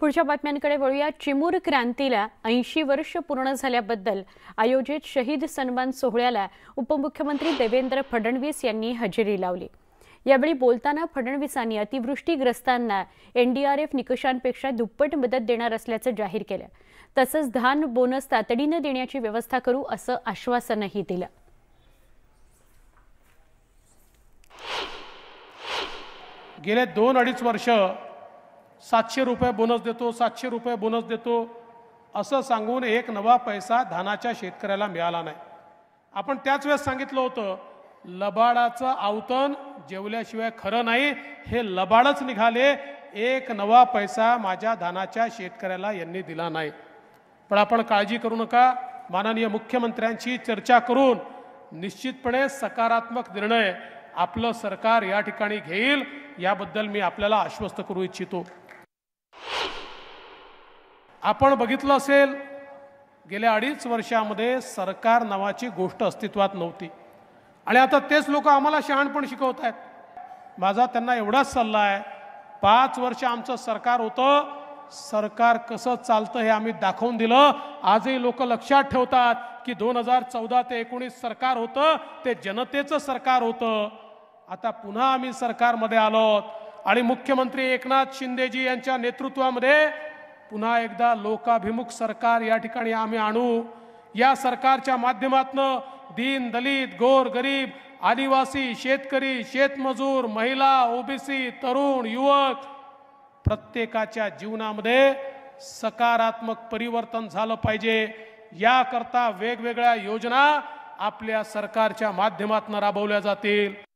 पुढच्या बातम्यांकडे वळूया चिमूर क्रांतीला ऐंशी वर्ष पूर्ण झाल्याबद्दल आयोजित शहीद सन्मान सोहळ्याला उपमुख्यमंत्री देवेंद्र फडणवीस यांनी हजेरी लावली यावेळी बोलताना फडणवीसांनी अतिवृष्टीग्रस्तांना एनडीआरएफ निकषांपेक्षा दुप्पट मदत देणार असल्याचं जाहीर केलं तसंच धान बोनस तातडीनं देण्याची व्यवस्था करू असं आश्वासनही दिलं गेल्या दोन अडीच वर्ष सातशे रुपये बोनस देतो सातशे रुपये बोनस देतो असं सांगून एक नवा पैसा धानाच्या शेतकऱ्याला मिळाला नाही आपण त्याच वेळेस सांगितलं होतं लबाडाचं आवतन जेवल्याशिवाय खरं नाही हे लबाडच निघाले एक नवा पैसा माझ्या धानाच्या शेतकऱ्याला यांनी दिला नाही पण आपण काळजी करू नका माननीय मुख्यमंत्र्यांशी चर्चा करून निश्चितपणे सकारात्मक निर्णय आपलं सरकार या ठिकाणी घेईल याबद्दल मी आपल्याला आश्वस्त करू इच्छितो आपण बघितलं असेल गेल्या अडीच वर्षामध्ये सरकार नावाची गोष्ट अस्तित्वात नव्हती आणि आता तेच लोक आम्हाला शहाणपण शिकवत आहेत माझा त्यांना एवढाच सल्ला आहे पाच वर्ष आमचं सरकार होतं सरकार कसं चालतं हे आम्ही दाखवून दिलं आजही लोक लक्षात ठेवतात की दोन हजार चौदा ते एकोणीस सरकार होतं ते जनतेचं सरकार होतं आता पुन्हा आम्ही सरकारमध्ये आलो आणि मुख्यमंत्री एकनाथ शिंदेजी यांच्या नेतृत्वामध्ये पुन्हा एकदा लोकाभिमुख सरकार या ठिकाणी आम्ही आणू या सरकारच्या माध्यमातनं दीन दलित गोर गरीब आदिवासी शेतकरी शेतमजूर महिला ओबीसी तरुण युवक प्रत्येकाच्या जीवनामध्ये सकारात्मक परिवर्तन झालं पाहिजे याकरता वेगवेगळ्या योजना आपल्या सरकारच्या माध्यमातून राबवल्या जातील